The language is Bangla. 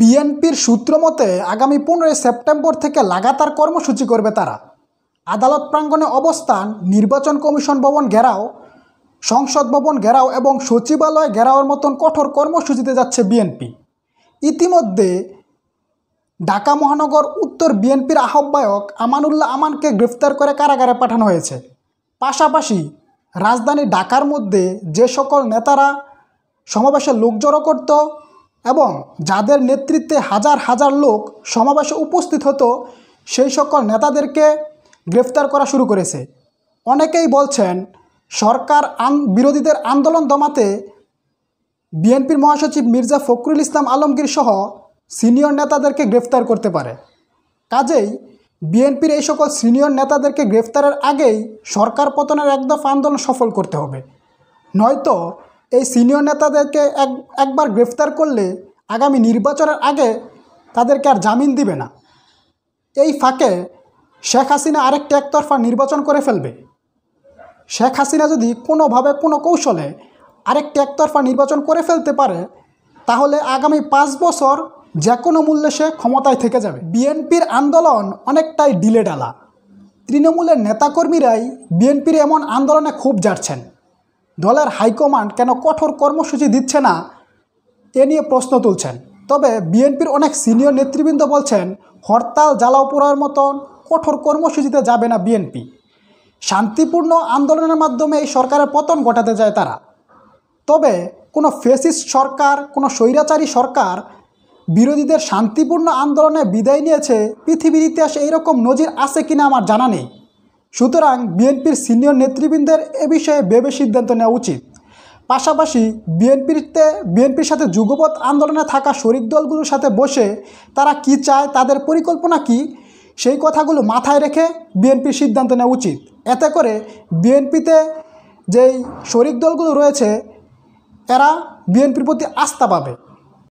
বিএনপির সূত্র মতে আগামী পনেরোই সেপ্টেম্বর থেকে লাগাতার কর্মসূচি করবে তারা আদালত প্রাঙ্গণে অবস্থান নির্বাচন কমিশন ভবন ঘেরাও সংসদ ভবন ঘেরাও এবং সচিবালয় ঘেরাওয়ার মতন কঠোর কর্মসূচিতে যাচ্ছে বিএনপি ইতিমধ্যে ঢাকা মহানগর উত্তর বিএনপির আহ্বায়ক আমানুল্লাহ আমানকে গ্রেফতার করে কারাগারে পাঠানো হয়েছে পাশাপাশি রাজধানী ঢাকার মধ্যে যে সকল নেতারা সমাবেশে লোক জড়ো করত এবং যাদের নেতৃত্বে হাজার হাজার লোক সমাবেশে উপস্থিত হতো সেই সকল নেতাদেরকে গ্রেফতার করা শুরু করেছে অনেকেই বলছেন সরকার আন বিরোধীদের আন্দোলন দমাতে বিএনপির মহাসচিব মির্জা ফখরুল ইসলাম আলমগীর সহ সিনিয়র নেতাদেরকে গ্রেফতার করতে পারে কাজেই বিএনপির এই সকল সিনিয়র নেতাদেরকে গ্রেফতারের আগেই সরকার পতনের একদফ আন্দোলন সফল করতে হবে নয়তো এই সিনিয়র নেতাদেরকে এক একবার গ্রেফতার করলে আগামী নির্বাচনের আগে তাদেরকে আর জামিন দিবে না এই ফাঁকে শেখ হাসিনা আরেকটা একতরফা নির্বাচন করে ফেলবে শেখ হাসিনা যদি কোনোভাবে কোনো কৌশলে আরেকটি একতরফা নির্বাচন করে ফেলতে পারে তাহলে আগামী পাঁচ বছর যে কোনো মূল্যে সে ক্ষমতায় থেকে যাবে বিএনপির আন্দোলন অনেকটাই ডিলে ডালা তৃণমূলের নেতাকর্মীরাই বিএনপির এমন আন্দোলনে খুব যাচ্ছেন দলের হাইকমান্ড কেন কঠোর কর্মসূচি দিচ্ছে না এ নিয়ে প্রশ্ন তুলছেন তবে বিএনপির অনেক সিনিয়র নেতৃবৃন্দ বলছেন হরতাল জ্বালাও পোড়ার মতন কঠোর কর্মসূচিতে যাবে না বিএনপি শান্তিপূর্ণ আন্দোলনের মাধ্যমে এই সরকারের পতন ঘটাতে যায় তারা তবে কোনো ফেসিস্ট সরকার কোনো স্বৈরাচারী সরকার বিরোধীদের শান্তিপূর্ণ আন্দোলনে বিদায় নিয়েছে পৃথিবীর ইতিহাসে এইরকম নজির আছে কিনা আমার জানা নেই সুতরাং বিএনপির সিনিয়র নেতৃবৃন্দের এ বিষয়ে ভেবে সিদ্ধান্ত নেওয়া উচিত পাশাপাশি বিএনপিতে বিএনপির সাথে যুগপথ আন্দোলনে থাকা শরিক দলগুলোর সাথে বসে তারা কি চায় তাদের পরিকল্পনা কি সেই কথাগুলো মাথায় রেখে বিএনপির সিদ্ধান্ত নেওয়া উচিত এতে করে বিএনপিতে যেই শরিক দলগুলো রয়েছে এরা বিএনপির প্রতি আস্থা পাবে